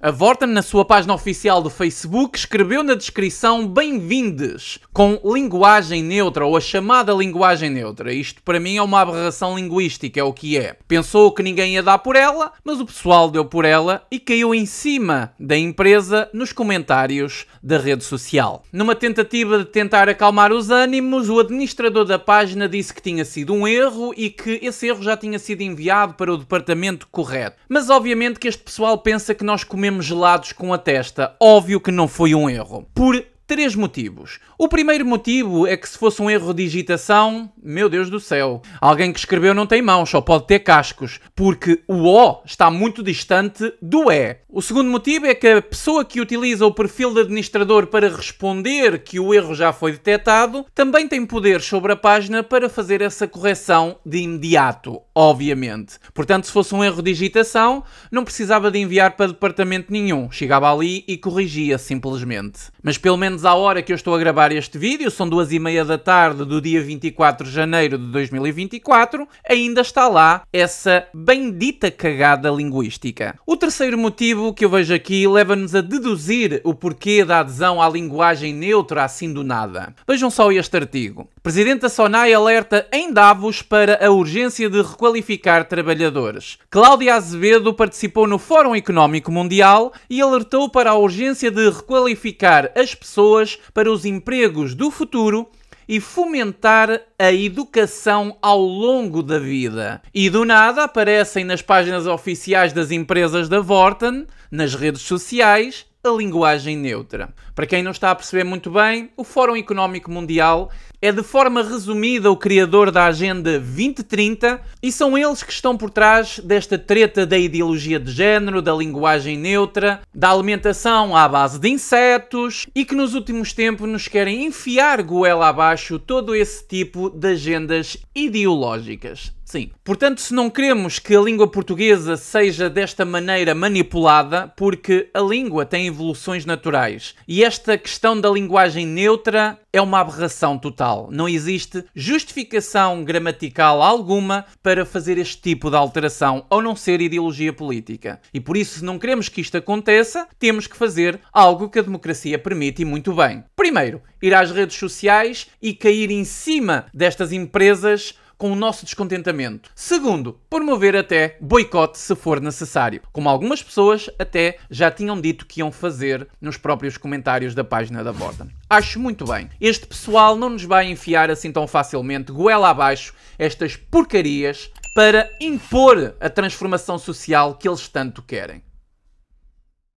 A Vorten, na sua página oficial do Facebook, escreveu na descrição bem-vindes, com linguagem neutra ou a chamada linguagem neutra. Isto para mim é uma aberração linguística, é o que é. Pensou que ninguém ia dar por ela, mas o pessoal deu por ela e caiu em cima da empresa nos comentários da rede social. Numa tentativa de tentar acalmar os ânimos, o administrador da página disse que tinha sido um erro e que esse erro já tinha sido enviado para o departamento correto. Mas obviamente que este pessoal pensa que nós comemos mesmo gelados com a testa. Óbvio que não foi um erro. Por três motivos. O primeiro motivo é que se fosse um erro de digitação, meu Deus do céu, alguém que escreveu não tem mãos, só pode ter cascos, porque o O está muito distante do E. O segundo motivo é que a pessoa que utiliza o perfil de administrador para responder que o erro já foi detectado, também tem poder sobre a página para fazer essa correção de imediato, obviamente. Portanto, se fosse um erro de digitação, não precisava de enviar para departamento nenhum, chegava ali e corrigia simplesmente. Mas pelo menos menos à hora que eu estou a gravar este vídeo, são duas e meia da tarde do dia 24 de janeiro de 2024, ainda está lá essa bendita cagada linguística. O terceiro motivo que eu vejo aqui leva-nos a deduzir o porquê da adesão à linguagem neutra assim do nada. Vejam só este artigo. Presidente da SONAI alerta em Davos para a urgência de requalificar trabalhadores. Cláudia Azevedo participou no Fórum Económico Mundial e alertou para a urgência de requalificar as pessoas pessoas para os empregos do futuro e fomentar a educação ao longo da vida. E do nada aparecem nas páginas oficiais das empresas da Vorten, nas redes sociais, a linguagem neutra. Para quem não está a perceber muito bem, o Fórum Económico Mundial é de forma resumida o criador da Agenda 2030 e são eles que estão por trás desta treta da ideologia de género, da linguagem neutra, da alimentação à base de insetos e que nos últimos tempos nos querem enfiar goela abaixo todo esse tipo de agendas ideológicas. Sim. Portanto, se não queremos que a língua portuguesa seja desta maneira manipulada, porque a língua tem evoluções naturais e esta questão da linguagem neutra é uma aberração total. Não existe justificação gramatical alguma para fazer este tipo de alteração, ou não ser ideologia política. E por isso, se não queremos que isto aconteça, temos que fazer algo que a democracia permite e muito bem. Primeiro, ir às redes sociais e cair em cima destas empresas com o nosso descontentamento. Segundo, promover até boicote se for necessário, como algumas pessoas até já tinham dito que iam fazer nos próprios comentários da página da Borda. Acho muito bem. Este pessoal não nos vai enfiar assim tão facilmente goela abaixo estas porcarias para impor a transformação social que eles tanto querem.